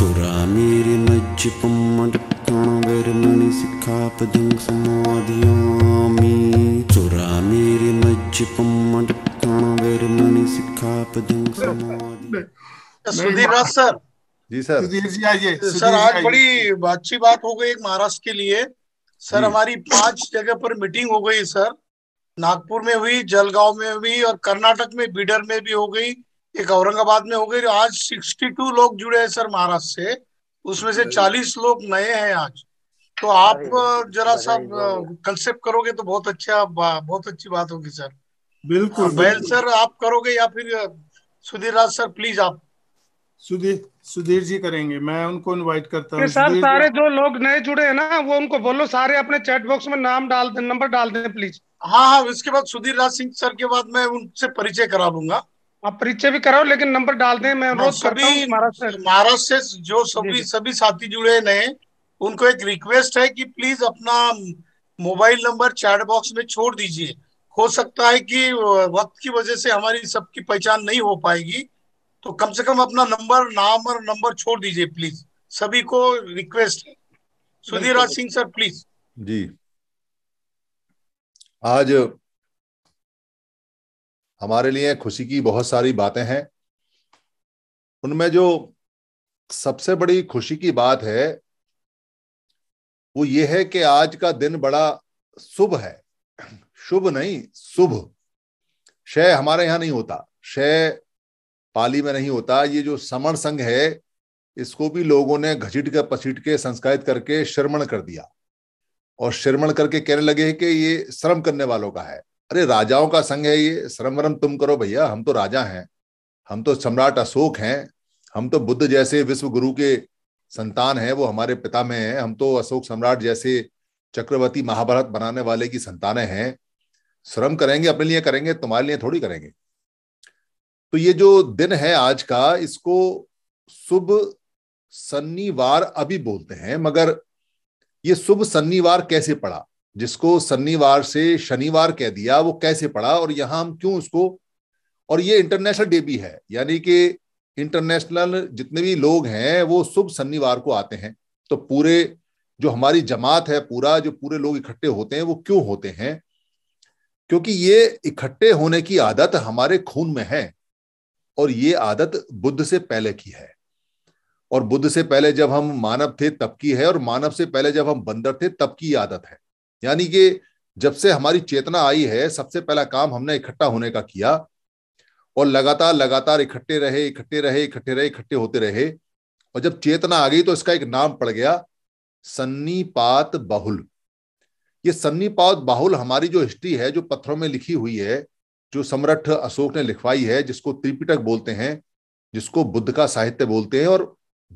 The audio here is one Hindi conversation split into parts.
चोरा मेरे मज्ज पम्मण मणि सिखा पदंग समाधियामी चोरा मेरे मज्ज पम्मण मणि सिखा पदंग समाधि सुधीर सर जी सर सुधीर जी आइए सर आज बड़ी अच्छी बात हो गई महाराष्ट्र के लिए सर हमारी पांच जगह पर मीटिंग हो गई सर नागपुर में हुई जलगांव में हुई और कर्नाटक में बीडर में भी हो गई एक औरंगाबाद में हो गई आज 62 लोग जुड़े हैं सर महाराष्ट्र से उसमें से 40 लोग नए हैं आज तो आप जरा सा कंसेप्ट करोगे तो बहुत अच्छा बहुत अच्छी बात होगी सर बिल्कुल बैल सर आप करोगे या फिर सुधीर राज सर प्लीज आप सुधीर सुधीर जी करेंगे मैं उनको इनवाइट करता हूँ सर सारे जो लोग नए जुड़े हैं ना वो उनको बोलो सारे अपने चैट बॉक्स में नाम डाल दें नंबर डाल दें प्लीज हाँ हाँ उसके बाद सुधीर राज सिंह सर के बाद मैं उनसे परिचय करा लूंगा आप परिचय भी कराओ लेकिन नंबर डाल दें मैं अनुरोध हाँ, करता हूँ महाराज से जो सभी सभी साथी जुड़े नए उनको एक रिक्वेस्ट है कि प्लीज अपना मोबाइल नंबर चैट बॉक्स में छोड़ दीजिए हो सकता है कि वक्त की वजह से हमारी सबकी पहचान नहीं हो पाएगी तो कम से कम अपना नंबर नाम और नंबर छोड़ दीजिए प्लीज सभी को रिक्वेस्ट है सुधीर राज सिंह सर प्लीज जी आज हमारे लिए खुशी की बहुत सारी बातें हैं उनमें जो सबसे बड़ी खुशी की बात है वो ये है कि आज का दिन बड़ा शुभ है शुभ नहीं शुभ शय हमारे यहां नहीं होता शय पाली में नहीं होता ये जो समण संघ है इसको भी लोगों ने घसीट कर पसीट के संस्कारित करके श्रमण कर दिया और श्रमण करके कहने लगे कि ये श्रम करने वालों का है अरे राजाओं का संघ है ये श्रम वरम तुम करो भैया हम तो राजा हैं हम तो सम्राट अशोक हैं हम तो बुद्ध जैसे विश्व गुरु के संतान हैं वो हमारे पिता में है हम तो अशोक सम्राट जैसे चक्रवर्ती महाभारत बनाने वाले की संतानें हैं श्रम करेंगे अपने लिए करेंगे तुम्हारे लिए थोड़ी करेंगे तो ये जो दिन है आज का इसको शुभ शनिवार अभी बोलते हैं मगर ये शुभ शनिवार कैसे पड़ा जिसको शनिवार से शनिवार कह दिया वो कैसे पढ़ा और यहां हम क्यों उसको और ये इंटरनेशनल डे भी है यानी कि इंटरनेशनल जितने भी लोग हैं वो शुभ शनिवार को आते हैं तो पूरे जो हमारी जमात है पूरा जो पूरे लोग इकट्ठे होते हैं वो क्यों होते हैं क्योंकि ये इकट्ठे होने की आदत हमारे खून में है और ये आदत बुद्ध से पहले की है और बुद्ध से पहले जब हम मानव थे तब की है और मानव से पहले जब हम बंदर थे तब की आदत है यानी कि जब से हमारी चेतना आई है सबसे पहला काम हमने इकट्ठा होने का किया और लगातार लगातार इकट्ठे रहे इकट्ठे रहे इकट्ठे रहे इकट्ठे होते रहे और जब चेतना आ गई तो इसका एक नाम पड़ गया सन्नीपात बाहुल ये सन्नीपात बाहुल हमारी जो हिस्ट्री है जो पत्थरों में लिखी हुई है जो सम्राट अशोक ने लिखवाई है जिसको त्रिपिटक बोलते हैं जिसको बुद्ध का साहित्य बोलते हैं और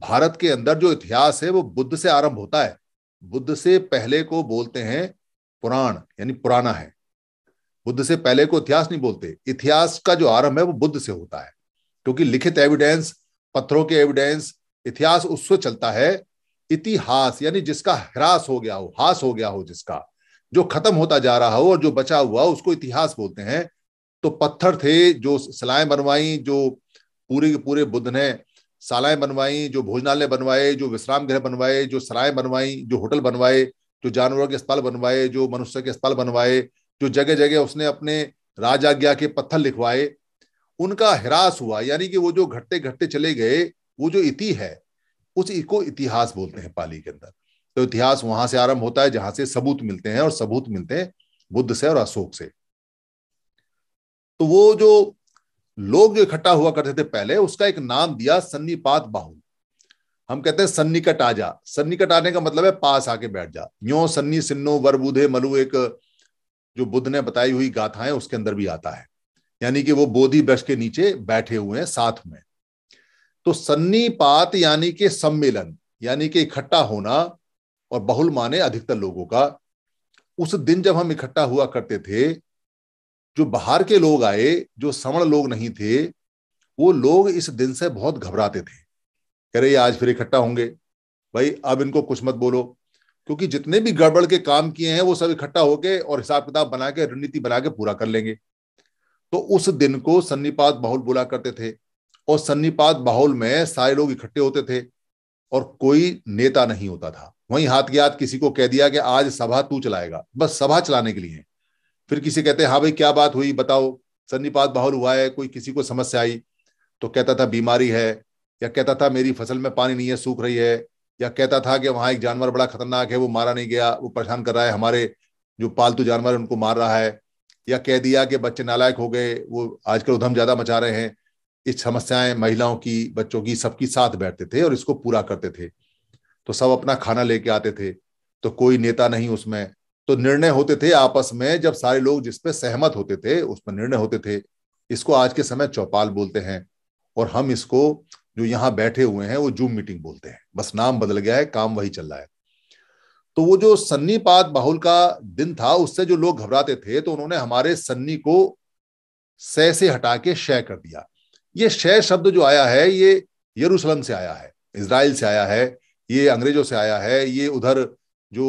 भारत के अंदर जो इतिहास है वो बुद्ध से आरंभ होता है बुद्ध से पहले को बोलते हैं पुराण यानी पुराना है बुद्ध से पहले को इतिहास नहीं बोलते इतिहास का जो आरंभ है वो बुद्ध से होता है क्योंकि लिखित एविडेंस पत्थरों के एविडेंस इतिहास उससे चलता है इतिहास यानी जिसका ह्रास हो गया हो हास हो गया हो जिसका जो खत्म होता जा रहा हो और जो बचा हुआ उसको इतिहास बोलते हैं तो पत्थर थे जो सलाएं बनवाई जो पूरे के पूरे बुद्ध ने शालाएं बनवाई जो भोजनालय बनवाए जो विश्राम गृह बनवाए जो सराय बनवाई जो होटल बनवाए जो जानवरों के अस्पताल बनवाए जो मनुष्य के अस्पताल बनवाए जो जगह जगह उसने अपने राजाज्ञा के पत्थर लिखवाए उनका ह्रास हुआ यानी कि वो जो घटते घटते चले गए वो जो इति है उस इको इतिहास बोलते हैं पाली के अंदर तो इतिहास वहां से आरंभ होता है जहां से सबूत मिलते हैं और सबूत मिलते हैं बुद्ध से और अशोक से तो वो जो लोग जो इकट्ठा हुआ करते थे पहले उसका एक नाम दिया सन्नीपात बाहु हम कहते हैं सन्निकट आ जा सन्निकट आने का मतलब है पास आके बैठ जा यो सन्नी सिन्नो बुधे मलु एक जो बुद्ध ने बताई हुई गाथाएं उसके अंदर भी आता है यानी कि वो बोधि वृक्ष के नीचे बैठे हुए हैं साथ में तो सन्नीपात यानी के सम्मेलन यानी कि इकट्ठा होना और बहुल माने अधिकतर लोगों का उस दिन जब हम इकट्ठा हुआ करते थे जो बाहर के लोग आए जो सवर्ण लोग नहीं थे वो लोग इस दिन से बहुत घबराते थे कह रहे आज फिर इकट्ठा होंगे भाई अब इनको कुछ मत बोलो क्योंकि जितने भी गड़बड़ के काम किए हैं वो सब इकट्ठा होके और हिसाब किताब बना के रणनीति बना के पूरा कर लेंगे तो उस दिन को सन्नीपात बाहुल बोला करते थे और सन्नीपात बाहुल में सारे लोग इकट्ठे होते थे और कोई नेता नहीं होता था वहीं हाथ के हाथ किसी को कह दिया कि आज सभा तू चलाएगा बस सभा चलाने के लिए फिर किसी कहते हैं हाँ भाई क्या बात हुई बताओ सन्नीपात बाहुल हुआ है कोई किसी को समस्या आई तो कहता था बीमारी है या कहता था मेरी फसल में पानी नहीं है सूख रही है या कहता था कि वहां एक जानवर बड़ा खतरनाक है वो मारा नहीं गया वो परेशान कर रहा है हमारे जो पालतू जानवर है उनको मार रहा है या कह दिया कि बच्चे नालायक हो गए वो आजकल उधम ज्यादा मचा रहे हैं इस समस्याएं महिलाओं की बच्चों की सबकी साथ बैठते थे और इसको पूरा करते थे तो सब अपना खाना लेके आते थे तो कोई नेता नहीं उसमें तो निर्णय होते थे आपस में जब सारे लोग जिस पे सहमत होते थे उस पर निर्णय होते थे इसको आज के समय चौपाल बोलते हैं और हम इसको जो यहां बैठे हुए हैं वो जूम मीटिंग बोलते हैं बस नाम बदल गया है काम वही चल रहा है तो वो जो सन्नीपात बाहुल का दिन था उससे जो लोग घबराते थे तो उन्होंने हमारे सन्नी को सह से हटा के शय कर दिया ये शय शब्द जो आया है ये यरूशलम से आया है इसराइल से आया है ये अंग्रेजों से आया है ये उधर जो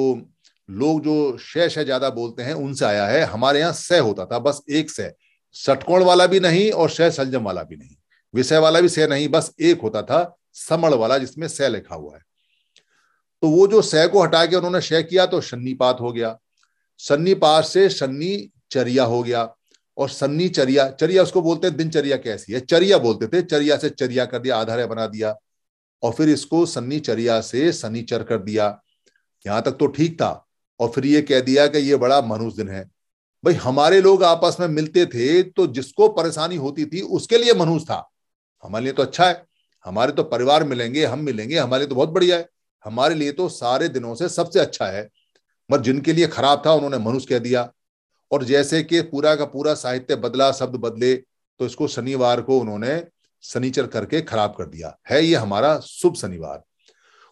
लोग जो शह शह ज्यादा बोलते हैं उनसे आया है हमारे यहाँ सह होता था बस एक सह सटकोण वाला भी नहीं और शह सलजम वाला भी नहीं विषय वाला भी सह नहीं बस एक होता था समण वाला जिसमें सह लिखा हुआ है तो वो जो सह को हटा के उन्होंने शह किया तो सन्नीपात हो गया सन्नीपात से सन्नी चरिया हो गया और सन्नी चरिया चरिया उसको बोलते हैं दिनचर्या कैसी है चरिया बोलते थे चरिया से चरिया कर दिया आधार बना दिया और फिर इसको सन्नी चरिया से सनीचर कर दिया यहां तक तो ठीक था और फिर ये कह दिया कि ये बड़ा मनुष्य दिन है भाई हमारे लोग आपस में मिलते थे तो जिसको परेशानी होती थी उसके लिए मनुष था हमारे लिए तो अच्छा है हमारे तो परिवार मिलेंगे हम मिलेंगे हमारे लिए तो बहुत बढ़िया है हमारे लिए तो सारे दिनों से सबसे अच्छा है मगर जिनके लिए खराब था उन्होंने मनुष्य कह दिया और जैसे कि पूरा का पूरा साहित्य बदला शब्द बदले तो इसको शनिवार को उन्होंने शनिचर करके खराब कर दिया है ये हमारा शुभ शनिवार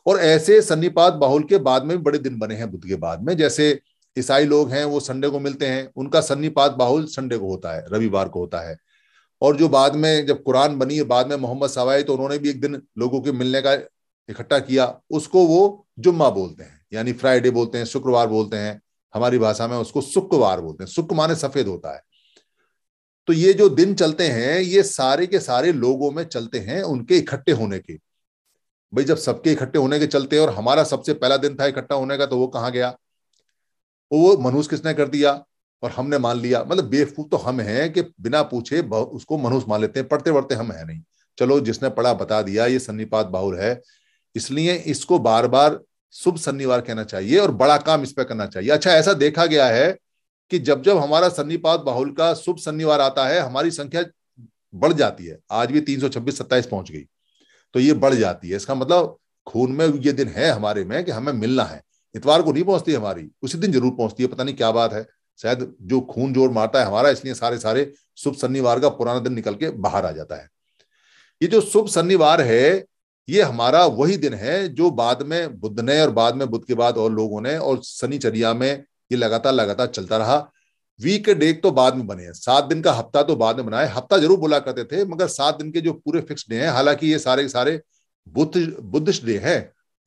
और ऐसे सन्निपात बाहुल के बाद में भी बड़े दिन बने हैं बुद्ध के बाद में जैसे ईसाई लोग हैं वो संडे को मिलते हैं उनका सन्निपात बाहुल संडे को होता है रविवार को होता है और जो बाद में जब कुरान बनी बाद में मोहम्मद सवाई तो उन्होंने भी एक दिन लोगों के मिलने का इकट्ठा किया उसको वो जुम्मा बोलते हैं यानी फ्राइडे बोलते हैं शुक्रवार बोलते हैं हमारी भाषा में उसको शुक्रवार बोलते हैं शुक्र माने सफेद होता है तो ये जो दिन चलते हैं ये सारे के सारे लोगों में चलते हैं उनके इकट्ठे होने के भाई जब सबके इकट्ठे होने के चलते और हमारा सबसे पहला दिन था इकट्ठा होने का तो वो कहाँ गया वो मनुष्य किसने कर दिया और हमने मान लिया मतलब बेवकूफ तो हम हैं कि बिना पूछे उसको मनुष्य मान लेते हैं पढ़ते पढ़ते हम है नहीं चलो जिसने पढ़ा बता दिया ये सन्नीपात बाहुल है इसलिए इसको बार बार शुभ शनिवार कहना चाहिए और बड़ा काम इस पर करना चाहिए अच्छा ऐसा देखा गया है कि जब जब हमारा सन्नीपात बाहुल का शुभ शनिवार आता है हमारी संख्या बढ़ जाती है आज भी तीन सौ छब्बीस सत्ताईस पहुंच गई तो ये बढ़ जाती है इसका मतलब खून में ये दिन है हमारे में कि हमें मिलना है इतवार को नहीं पहुंचती हमारी उसी दिन जरूर पहुंचती है पता नहीं क्या बात है शायद जो खून जोर मारता है हमारा इसलिए सारे सारे शुभ शनिवार का पुराना दिन निकल के बाहर आ जाता है ये जो शुभ शनिवार है ये हमारा वही दिन है जो बाद में बुद्ध ने और बाद में बुद्ध के बाद और लोगों ने और शनिचर्या में ये लगातार लगातार चलता रहा वीक डे तो बाद में बने हैं सात दिन का हफ्ता तो बाद में बनाए हफ्ता जरूर बोला करते थे मगर सात दिन के जो पूरे फिक्स डे हैं हालांकि ये सारे सारे बुद्ध बुद्धिस्ट डे हैं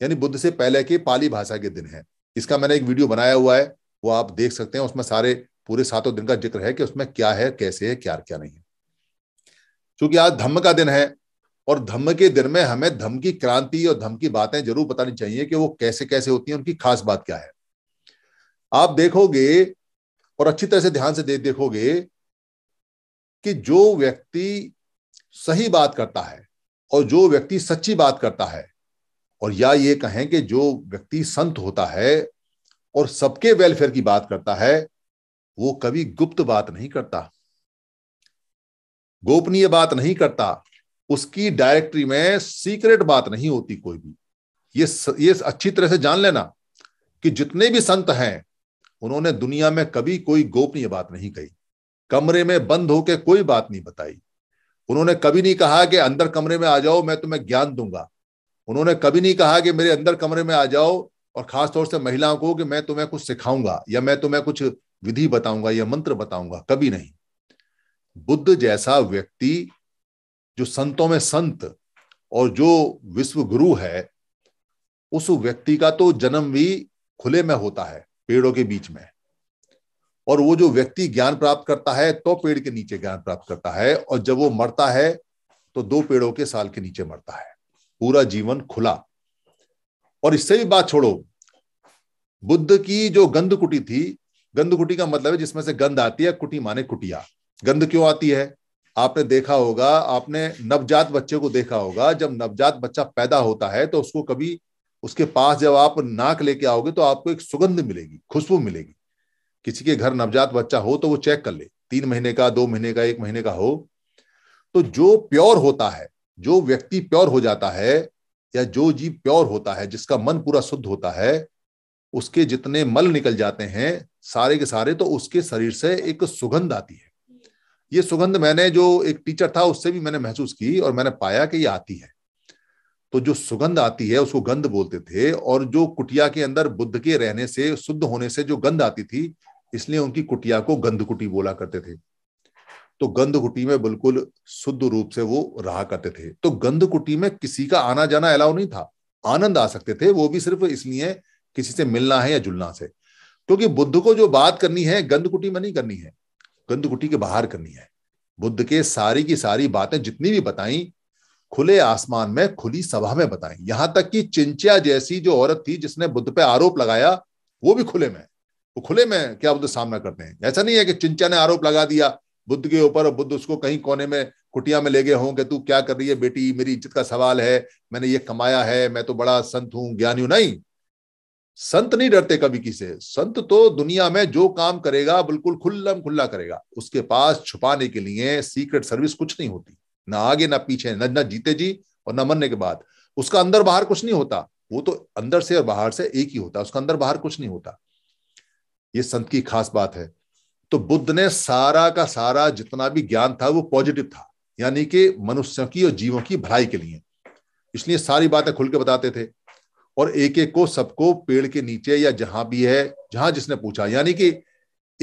यानी बुद्ध से पहले के पाली भाषा के दिन हैं इसका मैंने एक वीडियो बनाया हुआ है वो आप देख सकते हैं उसमें सारे पूरे सातों दिन का जिक्र है कि उसमें क्या है कैसे है क्या क्या नहीं है चूंकि आज धम्म का दिन है और धम्म के दिन में हमें धम्म की क्रांति और धम्म की बातें जरूर बतानी चाहिए कि वो कैसे कैसे होती हैं उनकी खास बात क्या है आप देखोगे और अच्छी तरह से ध्यान से दे, देखोगे कि जो व्यक्ति सही बात करता है और जो व्यक्ति सच्ची बात करता है और या ये कहें कि जो व्यक्ति संत होता है और सबके वेलफेयर की बात करता है वो कभी गुप्त बात नहीं करता गोपनीय बात नहीं करता उसकी डायरेक्टरी में सीक्रेट बात नहीं होती कोई भी ये ये अच्छी तरह से जान लेना कि जितने भी संत हैं उन्होंने दुनिया में कभी कोई गोपनीय बात नहीं कही कमरे में बंद होके कोई बात नहीं बताई उन्होंने कभी नहीं कहा कि अंदर कमरे में आ जाओ मैं तुम्हें ज्ञान दूंगा उन्होंने कभी नहीं कहा कि मेरे अंदर कमरे में आ जाओ और खासतौर से महिलाओं को कि मैं तुम्हें कुछ सिखाऊंगा या मैं तुम्हें कुछ विधि बताऊंगा या मंत्र बताऊंगा कभी नहीं बुद्ध जैसा व्यक्ति जो संतों में संत और जो विश्व गुरु है उस व्यक्ति का तो जन्म भी खुले में होता है पेड़ों के बीच में और वो जो व्यक्ति ज्ञान प्राप्त करता है तो पेड़ के नीचे ज्ञान प्राप्त करता है और जब वो मरता है तो दो पेड़ों के साल के नीचे मरता है पूरा जीवन खुला और इससे भी बात छोड़ो बुद्ध की जो गंध कुटी थी गंध कुटी का मतलब है जिसमें से गंध आती है कुटी माने कुटिया गंध क्यों आती है आपने देखा होगा आपने नवजात बच्चे को देखा होगा जब नवजात बच्चा पैदा होता है तो उसको कभी उसके पास जब आप नाक लेके आओगे तो आपको एक सुगंध मिलेगी खुशबू मिलेगी किसी के घर नवजात बच्चा हो तो वो चेक कर ले तीन महीने का दो महीने का एक महीने का हो तो जो प्योर होता है जो व्यक्ति प्योर हो जाता है या जो जीव प्योर होता है जिसका मन पूरा शुद्ध होता है उसके जितने मल निकल जाते हैं सारे के सारे तो उसके शरीर से एक सुगंध आती है ये सुगंध मैंने जो एक टीचर था उससे भी मैंने महसूस की और मैंने पाया कि ये आती है तो जो सुगंध आती है उसको गंध बोलते थे और जो कुटिया के अंदर बुद्ध के रहने से शुद्ध होने से जो गंध आती थी इसलिए उनकी कुटिया को गंध कुटी बोला करते थे तो गंध कुटी में बिल्कुल शुद्ध रूप से वो रहा करते थे तो गंध कुटी में किसी का आना जाना अलाउ नहीं था आनंद आ सकते थे वो भी सिर्फ इसलिए किसी से मिलना है या जुलना से क्योंकि बुद्ध को जो बात करनी है गंध कुटी में नहीं करनी है गंध कुटी के बाहर करनी है बुद्ध के सारी की सारी बातें जितनी भी बताई खुले आसमान में खुली सभा में बताएं यहां तक कि चिंचिया जैसी जो औरत थी जिसने बुद्ध पे आरोप लगाया वो भी खुले में वो खुले में क्या बुद्ध सामना करते हैं ऐसा नहीं है कि चिंचिया ने आरोप लगा दिया बुद्ध के ऊपर बुद्ध उसको कहीं कोने में कुटिया में ले गए हों तू क्या कर रही है बेटी मेरी इज्जत का सवाल है मैंने ये कमाया है मैं तो बड़ा संत हूं ज्ञानी हूं नहीं संत नहीं डरते कभी किसे संत तो दुनिया में जो काम करेगा बिल्कुल खुल्लम खुल्ला करेगा उसके पास छुपाने के लिए सीक्रेट सर्विस कुछ नहीं होती ना आगे ना पीछे न ना जीते जी और ना मरने के बाद उसका अंदर बाहर कुछ नहीं होता वो तो अंदर से और बाहर से एक ही होता उसका अंदर बाहर कुछ नहीं होता ये संत की खास बात है तो बुद्ध ने सारा का सारा जितना भी ज्ञान था वो पॉजिटिव था यानी कि मनुष्यों की और जीवों की भलाई के लिए इसलिए सारी बातें खुल के बताते थे और एक एक को सबको पेड़ के नीचे या जहां भी है जहां जिसने पूछा यानी कि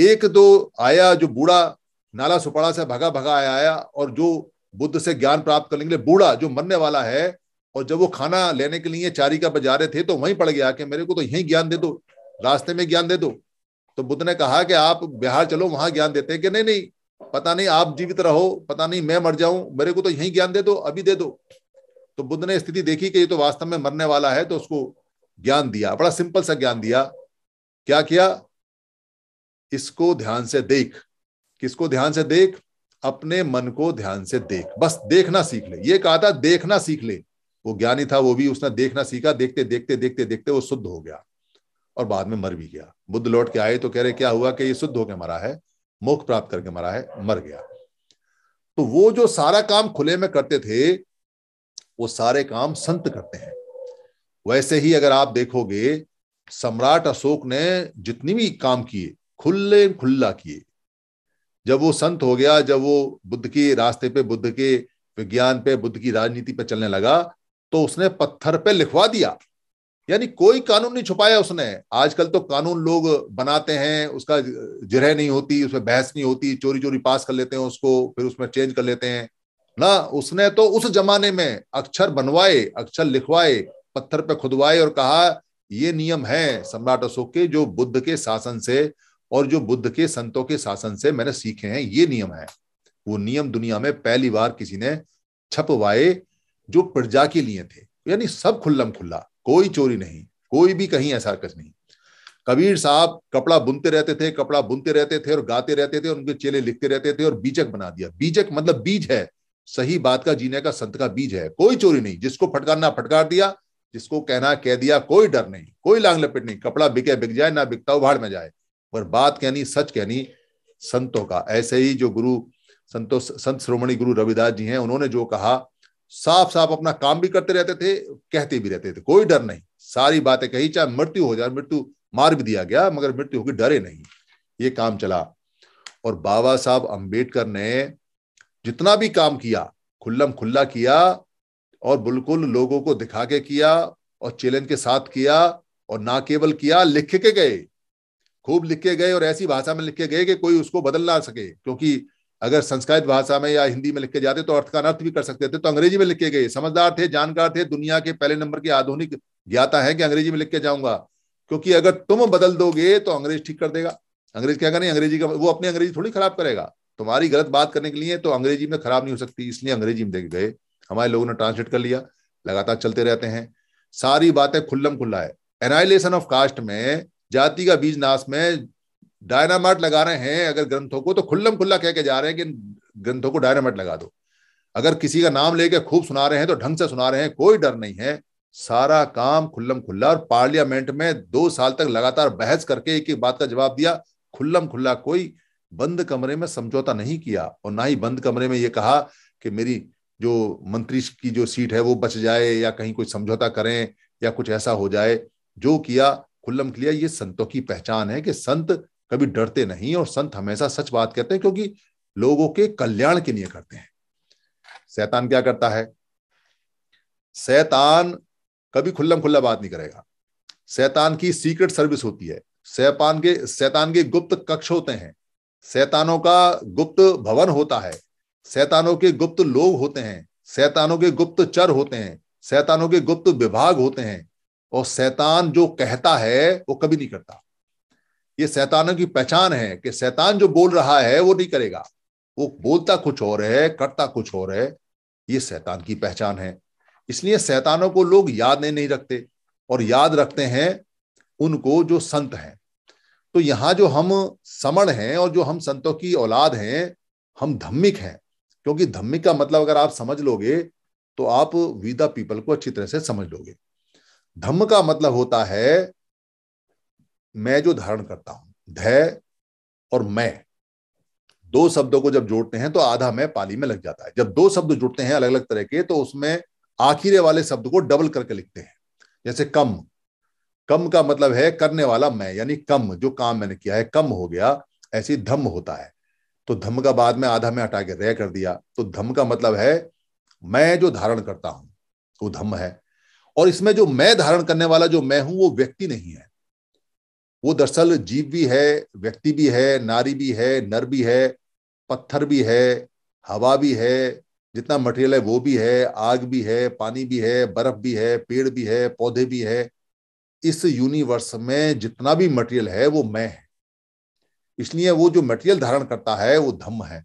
एक दो आया जो बूढ़ा नाला सुपाड़ा से भगा भगा आया और जो बुद्ध से ज्ञान प्राप्त करने के लिए बूढ़ा जो मरने वाला है और जब वो खाना लेने के लिए चारिका पर जा रहे थे तो वहीं पड़ गया कि मेरे को तो यही ज्ञान दे दो रास्ते में ज्ञान दे दो तो बुद्ध ने कहा कि आप बिहार चलो वहां ज्ञान देते हैं कि नहीं नहीं पता नहीं आप जीवित रहो पता नहीं मैं मर जाऊं मेरे को तो यही ज्ञान दे दो अभी दे दो तो बुद्ध ने स्थिति देखी कि ये तो वास्तव में मरने वाला है तो उसको ज्ञान दिया बड़ा सिंपल सा ज्ञान दिया क्या किया इसको ध्यान से देख किसको ध्यान से देख अपने मन को ध्यान से देख बस देखना सीख ले ये कहा था देखना सीख ले वो ज्ञानी था वो भी उसने देखना सीखा देखते देखते देखते देखते वो शुद्ध हो गया और बाद में मर भी गया बुद्ध लौट के आए तो कह रहे क्या हुआ कि ये शुद्ध होकर मरा है मोक्ष प्राप्त करके मरा है मर गया तो वो जो सारा काम खुले में करते थे वो सारे काम संत करते हैं वैसे ही अगर आप देखोगे सम्राट अशोक ने जितनी भी काम किए खुले खुल्ला किए जब वो संत हो गया जब वो बुद्ध के रास्ते पे बुद्ध के विज्ञान पे बुद्ध की राजनीति पे चलने लगा तो उसने पत्थर पे लिखवा दिया यानी कोई कानून नहीं छुपाया उसने आजकल तो कानून लोग बनाते हैं उसका जिरह नहीं होती उसमें बहस नहीं होती चोरी चोरी पास कर लेते हैं उसको फिर उसमें चेंज कर लेते हैं ना उसने तो उस जमाने में अक्षर बनवाए अक्षर लिखवाए पत्थर पे खुदवाए और कहा ये नियम है सम्राट अशोक के जो बुद्ध के शासन से और जो बुद्ध के संतों के शासन से मैंने सीखे हैं ये नियम है वो नियम दुनिया में पहली बार किसी ने छपवाए जो प्रजा के लिए थे यानी सब खुल्लम खुल्ला कोई चोरी नहीं कोई भी कहीं ऐसा कुछ नहीं कबीर साहब कपड़ा बुनते रहते थे कपड़ा बुनते रहते थे और गाते रहते थे और उनके चेले लिखते रहते थे और बीजक बना दिया बीजक मतलब बीज है सही बात का जीने का संत का बीज है कोई चोरी नहीं जिसको फटकारना फटकार दिया जिसको कहना कह दिया कोई डर नहीं कोई लांग लपेट नहीं कपड़ा बिके बिक जाए ना बिकता उभाड़ में जाए पर बात कहनी सच कहनी संतों का ऐसे ही जो गुरु संतो संत श्रोमणी गुरु रविदास जी हैं उन्होंने जो कहा साफ साफ अपना काम भी करते रहते थे कहते भी रहते थे कोई डर नहीं सारी बातें कही चाहे मृत्यु हो जाए मृत्यु मार भी दिया गया मगर मृत्यु होगी डरे नहीं ये काम चला और बाबा साहब अंबेडकर ने जितना भी काम किया खुल्लम खुल्ला किया और बिल्कुल लोगों को दिखा के किया और चैलेंज के साथ किया और ना केवल किया लिख के गए खूब लिखे गए और ऐसी भाषा में लिखे गए कि कोई उसको बदल ना सके क्योंकि अगर संस्कृत भाषा में या हिंदी में लिख के जाते तो अर्थ का अर्थ भी कर सकते थे तो अंग्रेजी में लिखे गए समझदार थे जानकार थे दुनिया के पहले नंबर के आधुनिक ज्ञाता है कि अंग्रेजी में लिख के जाऊंगा क्योंकि अगर तुम बदल दोगे तो अंग्रेज ठीक कर देगा अंग्रेज क्या करें अंग्रेजी का वो अपनी अंग्रेजी थोड़ी खराब करेगा तुम्हारी गलत बात करने के लिए तो अंग्रेजी में खराब नहीं हो सकती इसलिए अंग्रेजी में देख गए हमारे लोगों ने ट्रांसलेट कर लिया लगातार चलते रहते हैं सारी बातें खुल्लम खुल्ला है एनाइलेशन ऑफ कास्ट में जाति का बीज नाश में डायनामाइट लगा रहे हैं अगर ग्रंथों को तो खुल्लम खुल्ला कह के जा रहे हैं कि ग्रंथों को डायनामाइट लगा दो अगर किसी का नाम लेके खूब सुना रहे हैं तो ढंग से सुना रहे हैं कोई डर नहीं है सारा काम खुल्लम खुल्ला और पार्लियामेंट में दो साल तक लगातार बहस करके एक एक बात का जवाब दिया खुल्लम खुल्ला कोई बंद कमरे में समझौता नहीं किया और ना ही बंद कमरे में ये कहा कि मेरी जो मंत्री की जो सीट है वो बच जाए या कहीं कोई समझौता करें या कुछ ऐसा हो जाए जो किया खुल्लम लिए ये संतों की पहचान है कि संत कभी डरते नहीं और संत हमेशा सच बात कहते हैं क्योंकि लोगों के कल्याण के लिए करते हैं शैतान क्या करता है शैतान कभी खुल्लम खुल्ला बात नहीं करेगा शैतान की सीक्रेट सर्विस होती है शैतान के शैतान के गुप्त कक्ष होते हैं शैतानों का गुप्त भवन होता है शैतानों के गुप्त लोग होते हैं शैतानों के गुप्त चर होते हैं शैतानों के गुप्त विभाग होते हैं और शैतान जो कहता है वो कभी नहीं करता ये शैतानों की पहचान है कि शैतान जो बोल रहा है वो नहीं करेगा वो बोलता कुछ और है करता कुछ और है ये शैतान की पहचान है इसलिए शैतानों को लोग याद नहीं, नहीं रखते और याद रखते हैं उनको जो संत हैं तो यहाँ जो हम समण हैं और जो हम संतों की औलाद हैं हम धम्मिक हैं क्योंकि धम्मिक का मतलब अगर आप समझ लोगे तो आप विदा पीपल को अच्छी तरह से समझ लोगे धम्म का मतलब होता है मैं जो धारण करता हूं धै और मैं दो शब्दों को जब जोड़ते हैं तो आधा मैं पाली में लग जाता है जब दो शब्द जुड़ते हैं अलग अलग तरह के तो उसमें आखिरे वाले शब्द को डबल करके लिखते हैं जैसे कम कम का मतलब है करने वाला मैं यानी कम जो काम मैंने किया है कम हो गया ऐसी धम्म होता है तो धम्म का बाद में आधा में हटा के रह कर दिया तो धम्म का मतलब है मैं जो धारण करता हूं वो तो धम्म है और इसमें जो मैं धारण करने वाला जो मैं हूं वो व्यक्ति नहीं है वो दरअसल जीव भी है व्यक्ति भी है नारी भी है नर भी है पत्थर भी है हवा भी है जितना मटेरियल है वो भी है आग भी है पानी भी है बर्फ भी है पेड़ भी है पौधे भी है इस यूनिवर्स में जितना भी मटेरियल है वो मैं है इसलिए वो जो मटेरियल धारण करता है वो धम्म है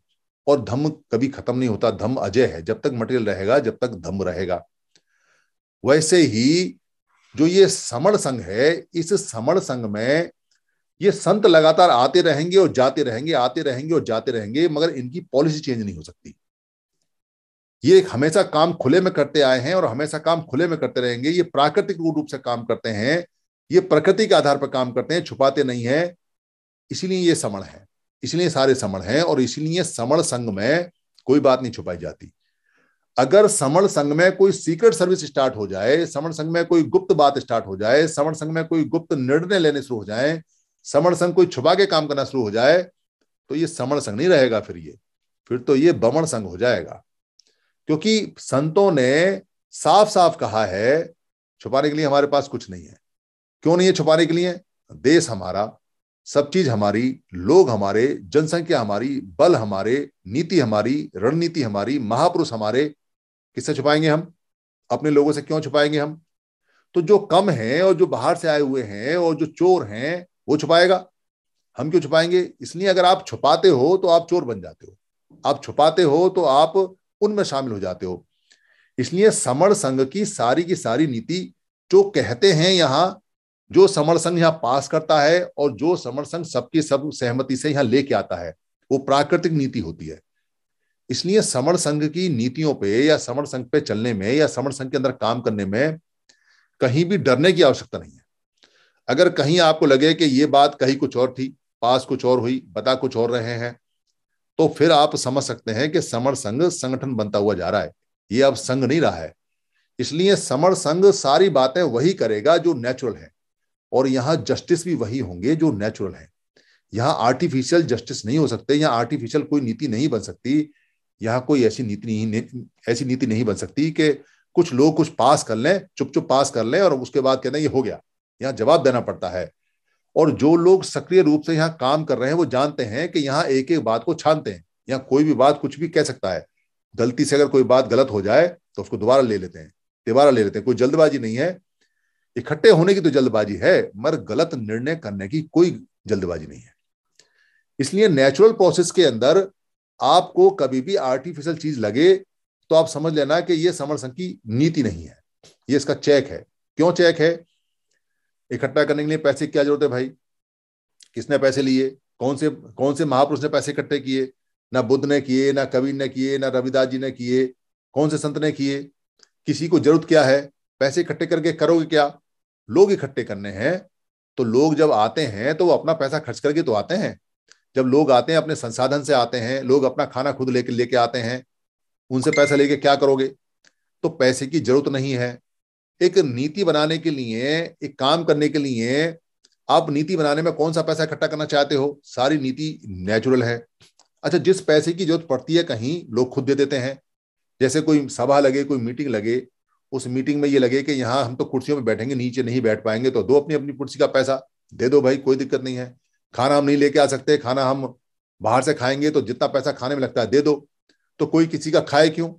और धम्म कभी खत्म नहीं होता धम्म अजय है जब तक मटेरियल रहेगा जब तक धम्म रहेगा वैसे ही जो ये समण संघ है इस समण संघ में ये संत लगातार आते रहेंगे और जाते रहेंगे आते रहेंगे और जाते रहेंगे मगर इनकी पॉलिसी चेंज नहीं हो सकती ये हमेशा काम खुले में करते आए हैं और हमेशा काम खुले में करते रहेंगे ये प्राकृतिक रूप से काम करते हैं ये प्रकृति के आधार पर काम करते हैं छुपाते नहीं है इसीलिए ये समण है इसलिए सारे समण हैं और इसलिए समण संघ में कोई बात नहीं छुपाई जाती अगर समण संघ में कोई सीक्रेट सर्विस स्टार्ट हो जाए समण संघ में कोई गुप्त बात स्टार्ट हो जाए समण संघ में कोई गुप्त निर्णय लेने शुरू हो जाए समण संघ कोई छुपा के काम करना शुरू हो जाए तो ये समण संघ नहीं रहेगा फिर ये फिर तो ये बमण संघ हो जाएगा क्योंकि संतों ने साफ साफ कहा है छुपाने के लिए हमारे पास कुछ नहीं है क्यों नहीं है छुपाने के लिए देश हमारा सब चीज हमारी लोग हमारे जनसंख्या हमारी बल हमारे नीति हमारी रणनीति हमारी महापुरुष हमारे किससे छुपाएंगे हम अपने लोगों से क्यों छुपाएंगे हम तो जो कम है और जो बाहर से आए हुए हैं और जो चोर हैं वो छुपाएगा हम क्यों छुपाएंगे इसलिए अगर आप छुपाते हो तो आप चोर बन जाते हो आप छुपाते हो तो आप उनमें शामिल हो जाते हो इसलिए समण संघ की सारी की सारी नीति जो कहते हैं यहाँ जो समण संघ यहाँ पास करता है और जो समण संघ सबकी सब सहमति से यहाँ लेके आता है वो प्राकृतिक नीति होती है इसलिए समर संघ की नीतियों पे या समर संघ पे चलने में या समर संघ के अंदर काम करने में कहीं भी डरने की आवश्यकता नहीं है अगर कहीं आपको लगे कि ये बात कहीं कुछ और थी पास कुछ और हुई बता कुछ और रहे हैं तो फिर आप समझ सकते हैं कि समर संघ संगठन बनता हुआ जा रहा है ये अब संघ नहीं रहा है इसलिए समर संघ सारी बातें वही करेगा जो नेचुरल है और यहाँ जस्टिस भी वही होंगे जो नेचुरल है यहाँ आर्टिफिशियल जस्टिस नहीं हो सकते यहाँ आर्टिफिशियल कोई नीति नहीं बन सकती यहाँ कोई ऐसी नीति नहीं ऐसी नीति नहीं बन सकती कि कुछ लोग कुछ पास कर लें चुप चुप पास कर लें और उसके बाद कहना ये हो गया यहाँ जवाब देना पड़ता है और जो लोग सक्रिय रूप से यहाँ काम कर रहे हैं वो जानते हैं कि यहाँ एक एक बात को छानते हैं यहाँ कोई भी बात कुछ भी कह सकता है गलती से अगर कोई बात गलत हो जाए तो उसको दोबारा ले लेते हैं दोबारा ले लेते हैं कोई जल्दबाजी नहीं है इकट्ठे होने की तो जल्दबाजी है मगर गलत निर्णय करने की कोई जल्दबाजी नहीं है इसलिए नेचुरल प्रोसेस के अंदर आपको कभी भी आर्टिफिशियल चीज लगे तो आप समझ लेना कि यह समर संघ की नीति नहीं है ये इसका चेक है क्यों चेक है इकट्ठा करने के लिए पैसे क्या जरूरत है भाई किसने पैसे लिए कौन से कौन से महापुरुष ने पैसे इकट्ठे किए ना बुद्ध ने किए ना कबीर ने किए ना रविदास जी ने किए कौन से संत ने किए किसी को जरूरत क्या है पैसे इकट्ठे करके करोगे क्या लोग इकट्ठे करने हैं तो लोग जब आते हैं तो वो अपना पैसा खर्च करके तो आते हैं जब लोग आते हैं अपने संसाधन से आते हैं लोग अपना खाना खुद लेके लेके आते हैं उनसे पैसा लेके क्या करोगे तो पैसे की जरूरत नहीं है एक नीति बनाने के लिए एक काम करने के लिए आप नीति बनाने में कौन सा पैसा इकट्ठा करना चाहते हो सारी नीति नेचुरल है अच्छा जिस पैसे की जरूरत पड़ती है कहीं लोग खुद दे देते हैं जैसे कोई सभा लगे कोई मीटिंग लगे उस मीटिंग में ये लगे कि यहाँ हम तो कुर्सियों में बैठेंगे नीचे नहीं बैठ पाएंगे तो दो अपनी अपनी कुर्सी का पैसा दे दो भाई कोई दिक्कत नहीं है खाना हम नहीं लेके आ सकते खाना हम बाहर से खाएंगे तो जितना पैसा खाने में लगता है दे दो तो कोई किसी का खाए क्यों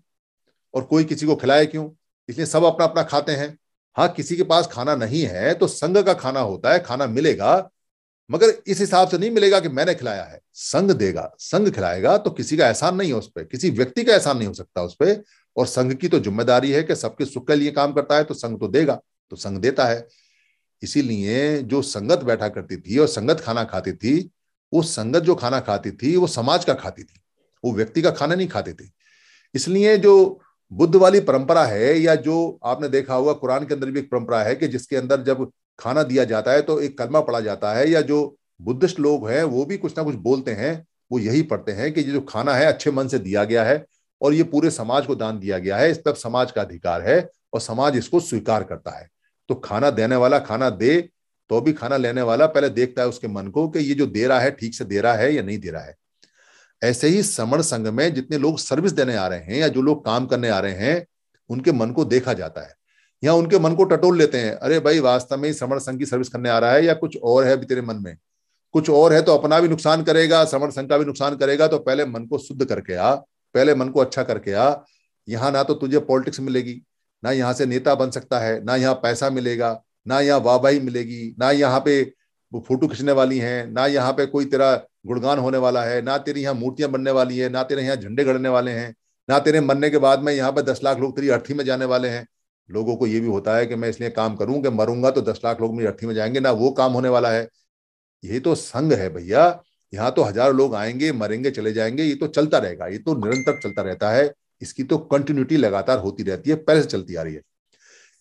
और कोई किसी को खिलाए क्यों इसलिए सब अपना अपना खाते हैं हाँ किसी के पास खाना नहीं है तो संघ का खाना होता है खाना मिलेगा मगर इस हिसाब से नहीं मिलेगा कि मैंने खिलाया है संघ देगा संघ खिलाएगा तो किसी का एहसान नहीं है उस पर किसी व्यक्ति का एहसान नहीं हो सकता उस पर और संघ की तो जिम्मेदारी है कि सबके सुख के लिए काम करता है तो संघ तो देगा तो संघ देता है इसीलिए जो संगत बैठा करती थी और संगत खाना खाती थी वो संगत जो खाना खाती थी वो समाज का खाती थी वो व्यक्ति का खाना नहीं खाती थी इसलिए जो बुद्ध वाली परंपरा है या जो आपने देखा होगा कुरान के अंदर भी एक परंपरा है कि जिसके अंदर जब खाना दिया जाता है तो एक कलमा पढ़ा जाता है या जो बुद्धिस्ट लोग हैं वो भी कुछ ना कुछ बोलते हैं वो यही पढ़ते हैं कि ये जो खाना है अच्छे मन से दिया गया है और ये पूरे समाज को दान दिया गया है इस तरफ समाज का अधिकार है और समाज इसको स्वीकार करता है तो खाना देने वाला खाना दे तो भी खाना लेने वाला पहले देखता है उसके मन को कि ये जो दे रहा है ठीक से दे रहा है या नहीं दे रहा है ऐसे ही समण संघ में जितने लोग सर्विस देने आ रहे हैं या जो लोग काम करने आ रहे हैं उनके मन को देखा जाता है या उनके मन को टटोल लेते हैं अरे भाई वास्तव में समण संघ की सर्विस करने आ रहा है या कुछ और है भी तेरे मन में कुछ और है तो अपना भी नुकसान करेगा समर संघ का भी नुकसान करेगा तो पहले मन को शुद्ध करके आ पहले मन को अच्छा करके आ यहाँ ना तो तुझे पॉलिटिक्स मिलेगी ना यहाँ से नेता बन सकता है ना यहाँ पैसा मिलेगा ना यहाँ वाहवाही मिलेगी ना यहाँ पे वो फोटो खींचने वाली हैं ना यहाँ पे कोई तेरा गुणगान होने वाला है ना तेरी यहाँ मूर्तियां बनने वाली है ना तेरे यहाँ झंडे गढ़ने वाले हैं ना तेरे मरने के बाद में यहाँ पे दस लाख लोग तेरी अर्थी में जाने वाले हैं लोगों को ये भी होता है कि मैं इसलिए काम करूं कि मरूंगा तो दस लाख लोग मेरी अर्थी में जाएंगे ना वो काम होने वाला है ये तो संघ है भैया यहाँ तो हजार लोग आएंगे मरेंगे चले जाएंगे ये तो चलता रहेगा ये तो निरंतर चलता रहता है इसकी तो कंटिन्यूटी लगातार होती रहती है पहले से चलती आ रही है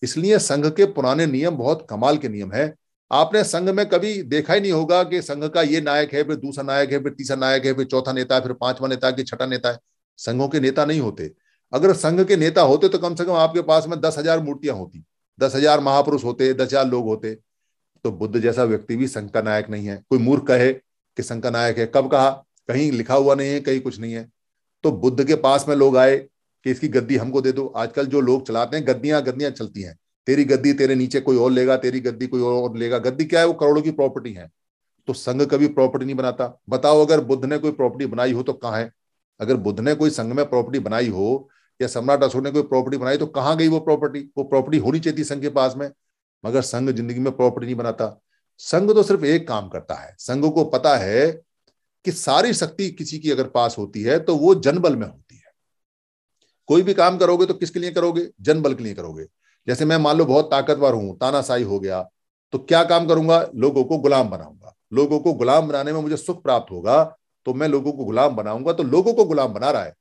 इसलिए संघ के पुराने नियम बहुत कमाल के नियम है आपने संघ में कभी देखा ही नहीं होगा कि संघ का ये नायक है फिर दूसरा नायक है फिर तीसरा नायक है फिर चौथा नेता है फिर पांचवा नेता है छठा नेता है संघों के नेता नहीं होते अगर संघ के नेता होते तो कम से कम आपके पास में दस हजार मूर्तियां होती दस हजार महापुरुष होते दस हजार लोग होते तो बुद्ध जैसा व्यक्ति भी संघ का नायक नहीं है कोई मूर्ख कहे कि संघ का नायक है कब कहा कहीं लिखा हुआ नहीं है कहीं कुछ नहीं है तो बुद्ध के पास में लोग आए कि इसकी गद्दी हमको दे दो आजकल जो लोग चलाते हैं गद्दियां गद्दियां चलती हैं तेरी गद्दी तेरे नीचे कोई और लेगा तेरी गद्दी कोई और लेगा गद्दी क्या है वो करोड़ों की प्रॉपर्टी है तो संघ कभी प्रॉपर्टी नहीं बनाता बताओ अगर बुद्ध ने कोई प्रॉपर्टी बनाई हो तो कहाँ है अगर बुद्ध ने कोई संघ में प्रॉपर्टी बनाई हो या सम्राट अशोक ने कोई प्रॉपर्टी बनाई तो कहाँ गई वो प्रॉपर्टी वो प्रॉपर्टी होनी चाहिए थी संघ के पास में मगर संघ जिंदगी में प्रॉपर्टी नहीं बनाता संघ तो सिर्फ एक काम करता है संघ को पता है कि सारी शक्ति किसी की अगर पास होती है तो वो जनबल में होती है कोई भी काम करोगे तो किसके लिए करोगे जनबल के लिए करोगे जैसे मैं मान लो बहुत ताकतवर हूं तानाशाही हो गया तो क्या काम करूंगा लोगों को गुलाम बनाऊंगा लोगों को गुलाम बनाने में मुझे सुख प्राप्त होगा तो मैं लोगों को गुलाम बनाऊंगा तो लोगों को गुलाम बना रहा है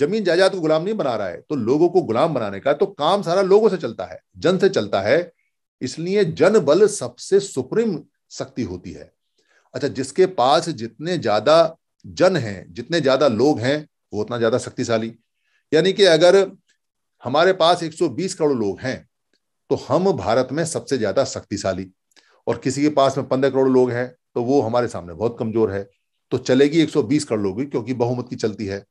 जमीन जायदाद को गुलाम नहीं बना रहा है तो लोगों को गुलाम बनाने का तो काम सारा लोगों से चलता है जन से चलता है इसलिए जन बल सबसे सुप्रीम शक्ति होती है अच्छा जिसके पास जितने ज्यादा जन हैं जितने ज्यादा लोग हैं वो उतना ज्यादा शक्तिशाली यानी कि अगर हमारे पास 120 करोड़ लोग हैं तो हम भारत में सबसे ज्यादा शक्तिशाली और किसी के पास में पंद्रह करोड़ लोग हैं तो वो हमारे सामने बहुत कमजोर है तो चलेगी 120 करोड़ लोग क्योंकि बहुमत की चलती है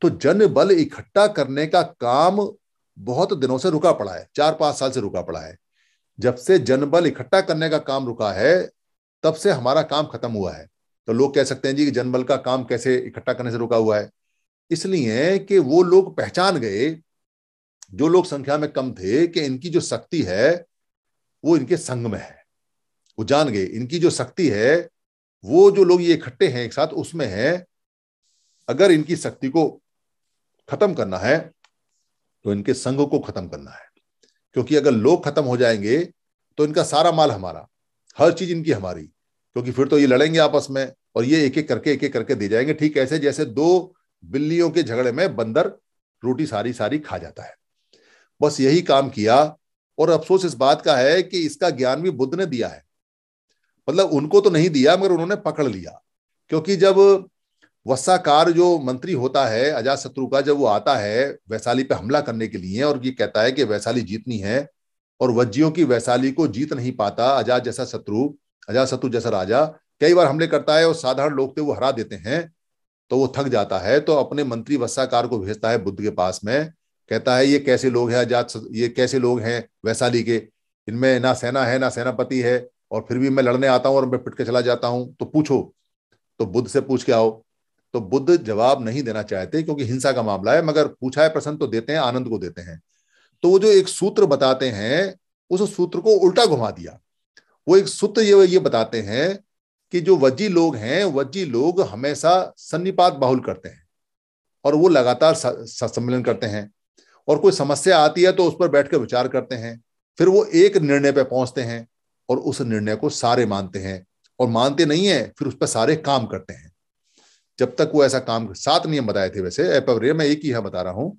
तो जन बल इकट्ठा करने का काम बहुत दिनों से रुका पड़ा है चार पांच साल से रुका पड़ा है जब से जनबल इकट्ठा करने का काम रुका है तब से हमारा काम खत्म हुआ है तो लोग कह सकते हैं जी कि जनबल का काम कैसे इकट्ठा करने से रुका हुआ है इसलिए कि वो लोग पहचान गए जो लोग संख्या में कम थे कि इनकी जो शक्ति है वो इनके संग में है वो जान गए इनकी जो शक्ति है वो जो लोग ये इकट्ठे हैं एक साथ उसमें है अगर इनकी शक्ति को खत्म करना है तो इनके संघ को खत्म करना है क्योंकि अगर लोग खत्म हो जाएंगे तो इनका सारा माल हमारा हर चीज इनकी हमारी क्योंकि फिर तो ये लड़ेंगे आपस में और ये एक एक करके एक एक करके दे जाएंगे ठीक ऐसे जैसे दो बिल्लियों के झगड़े में बंदर रोटी सारी सारी खा जाता है बस यही काम किया और अफसोस इस बात का है कि इसका ज्ञान भी बुद्ध ने दिया है मतलब उनको तो नहीं दिया मगर उन्होंने पकड़ लिया क्योंकि जब वस्साकार जो मंत्री होता है अजात शत्रु का जब वो आता है वैशाली पे हमला करने के लिए और ये कहता है कि वैशाली जीतनी है और वज्जियों की वैशाली को जीत नहीं पाता अजात जैसा शत्रु अजात शत्रु जैसा राजा कई बार हमले करता है और साधारण लोग थे तो वो हरा देते हैं तो वो थक जाता है तो अपने मंत्री वस्साकार को भेजता है बुद्ध के पास में कहता है ये कैसे लोग हैं अजात ये कैसे लोग हैं वैशाली के इनमें ना सेना है ना सेनापति है और फिर भी मैं लड़ने आता हूँ और मैं पिटके के चला जाता हूँ तो पूछो तो बुद्ध से पूछ के आओ तो बुद्ध जवाब नहीं देना चाहते क्योंकि हिंसा का मामला है मगर पूछा है प्रश्न तो देते हैं आनंद को देते हैं तो वो जो एक सूत्र बताते हैं उस सूत्र को उल्टा घुमा दिया वो एक सूत्र ये ये बताते हैं कि जो वज्जी लोग हैं वज्जी लोग हमेशा सन्निपात बाहुल करते हैं और वो लगातार सम्मेलन करते हैं और कोई समस्या आती है तो उस पर बैठकर विचार करते हैं फिर वो एक निर्णय पर पहुंचते हैं और उस निर्णय को सारे मानते हैं और मानते नहीं है फिर उस पर सारे काम करते हैं जब तक वो ऐसा काम सात नियम बताए थे वैसे मैं एक ही है बता रहा हूं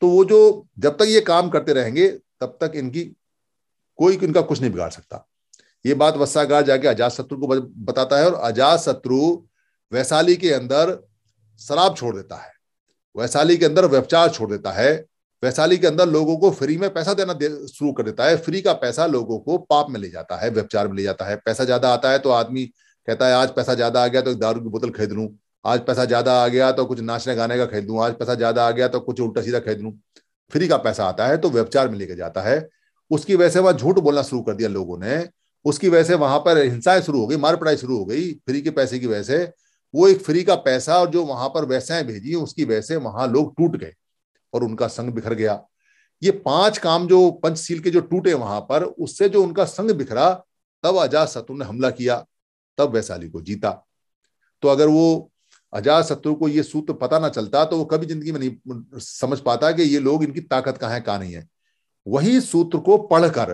तो वो जो जब तक ये काम करते रहेंगे तब तक इनकी कोई इनका कुछ नहीं बिगाड़ सकता ये बात वस्सागार जाके अजात शत्रु को बताता है और अजात शत्रु वैशाली के अंदर शराब छोड़ देता है वैशाली के अंदर व्यवचार छोड़ देता है वैशाली के अंदर लोगों को फ्री में पैसा देना दे, शुरू कर देता है फ्री का पैसा लोगों को पाप में ले जाता है व्यवचार में ले जाता है पैसा ज्यादा आता है तो आदमी कहता है आज पैसा ज्यादा आ गया तो एक दारू की बोतल खरीद लूँ आज पैसा ज्यादा आ गया तो कुछ नाचने गाने का खरीद आज पैसा ज्यादा आ गया तो कुछ उल्टा सीधा खरीद लूँ फ्री का पैसा आता है तो व्यवचार में लेके जाता है उसकी वजह से वहां झूठ बोलना शुरू कर दिया लोगों ने उसकी वजह से वहां पर हिंसाएं शुरू हो गई मार पड़ाई शुरू हो गई फ्री के पैसे की वजह से वो एक फ्री का पैसा और जो वहां पर वैसाएं भेजी उसकी वजह से वहां लोग टूट गए और उनका संग बिखर गया ये पांच काम जो पंचशील के जो टूटे वहां पर उससे जो उनका संग बिखरा तब आजाद शत्रु ने हमला किया तब वैशाली को जीता तो अगर वो अजात शत्रु को ये सूत्र पता ना चलता तो वो कभी जिंदगी में नहीं समझ पाता कि ये लोग इनकी ताकत कहाँ है कहाँ नहीं है वही सूत्र को पढ़कर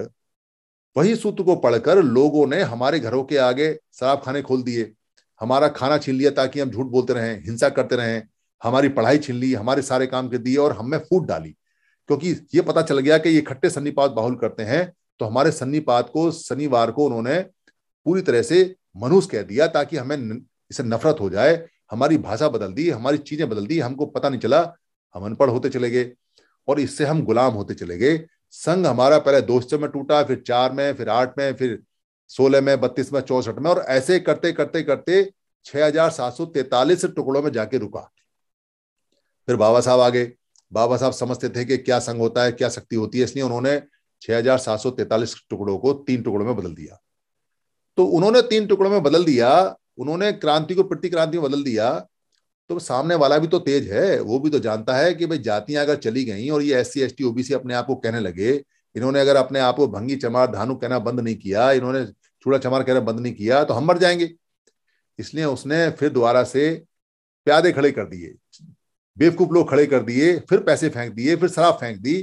वही सूत्र को पढ़कर लोगों ने हमारे घरों के आगे शराब खाने खोल दिए हमारा खाना छीन लिया ताकि हम झूठ बोलते रहें हिंसा करते रहें हमारी पढ़ाई छीन ली हमारे सारे काम कर दिए और हमें फूट डाली क्योंकि ये पता चल गया कि ये इकट्ठे सन्नीपात बाहुल करते हैं तो हमारे सन्नीपात को शनिवार को उन्होंने पूरी तरह से मनुष्य कह दिया ताकि हमें इसे नफरत हो जाए हमारी भाषा बदल दी हमारी चीजें बदल दी हमको पता नहीं चला हम अनपढ़ होते चले गए और इससे हम गुलाम होते चले गए संघ हमारा पहले दोस्तों में टूटा फिर चार में फिर आठ में फिर सोलह में बत्तीस में चौसठ में और ऐसे करते करते करते छह हजार सात सौ तैतालीस टुकड़ों में जाके रुका फिर बाबा साहब आ गए बाबा साहब समझते थे कि क्या संघ होता है क्या शक्ति होती है इसलिए उन्होंने तैतालीस टुकड़ों को तीन टुकड़ों में बदल दिया तो उन्होंने तीन टुकड़ों में बदल दिया उन्होंने क्रांति को प्रति क्रांति में बदल दिया तो सामने वाला भी तो तेज है वो भी तो जानता है कि भाई जातियां अगर चली गई और ये S C S T OBC अपने आप को कहने लगे इन्होंने अगर अपने आप को भंगी चमार धानु कहना बंद नहीं किया इन्होंने चूड़ा चमार कहना बंद नहीं किया तो हम मर जाएंगे इसलिए उसने फिर दोबारा से प्यादे खड़े कर दिए बेवकूफ लोग खड़े कर दिए फिर पैसे फेंक दिए फिर शराब फेंक दी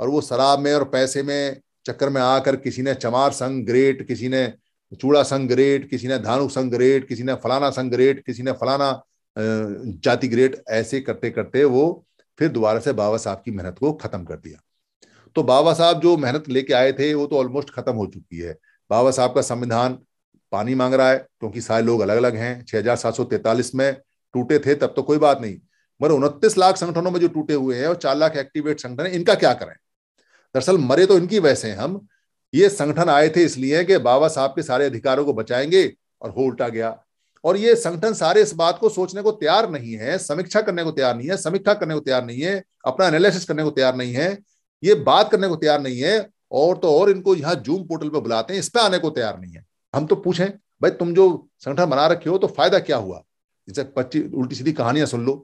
और वो शराब में और पैसे में चक्कर में आकर किसी ने चमार संघ ग्रेट किसी ने चूड़ा संघ ग्रेट किसी ने धानु संघ ग्रेट किसी ने फलाना संघ ग्रेट किसी ने फलाना जाति ग्रेट ऐसे करते करते वो फिर दोबारा से बाबा साहब की मेहनत को खत्म कर दिया तो बाबा साहब जो मेहनत लेके आए थे वो तो ऑलमोस्ट खत्म हो चुकी है बाबा साहब का संविधान पानी मांग रहा है क्योंकि सारे लोग अलग अलग हैं तैतालीस में टूटे थे तब तो कोई बात नहीं मगर उनतीस लाख संगठनों में जो टूटे हुए हैं और चार लाख एक्टिवेट संगठन इनका क्या करें दरअसल मरे तो इनकी वैसे हम ये संगठन आए थे इसलिए कि बाबा साहब के सारे अधिकारों को बचाएंगे और हो उल्टा गया और ये संगठन सारे इस बात को सोचने को तैयार नहीं है समीक्षा करने को तैयार नहीं है समीक्षा करने को तैयार नहीं है अपना एनालिसिस करने को तैयार नहीं है ये बात करने को तैयार नहीं है और तो और इनको यहाँ जूम पोर्टल पर बुलाते हैं इस पर आने को तैयार नहीं है हम तो पूछें भाई तुम जो संगठन बना रखे हो तो फायदा क्या हुआ जैसे पच्चीस उल्टी सीधी कहानियां सुन लो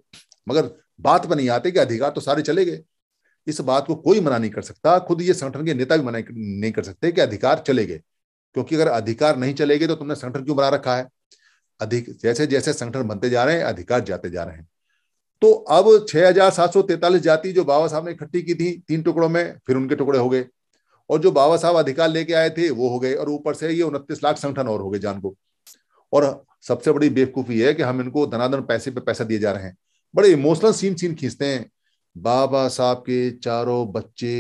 मगर बात पर नहीं आते कि अधिकार तो सारे चले गए इस बात को कोई मना नहीं कर सकता खुद ये संगठन के नेता भी मना नहीं कर सकते कि अधिकार चले गए क्योंकि अगर अधिकार नहीं चले गए तो तुमने संगठन क्यों बना रखा है अधिक जैसे जैसे संगठन बनते जा रहे हैं अधिकार जाते जा रहे हैं तो अब छह जाति जो बाबा साहब ने इकट्ठी की थी तीन टुकड़ों में फिर उनके टुकड़े हो गए और जो बाबा साहब अधिकार लेके आए थे वो हो गए और ऊपर से ये उनतीस लाख संगठन और हो गए जान को और सबसे बड़ी बेवकूफी है कि हम इनको धनाधन पैसे पे पैसा दिए जा रहे हैं बड़े इमोशनल सीन सीन खींचते हैं बाबा साहब के चारों बच्चे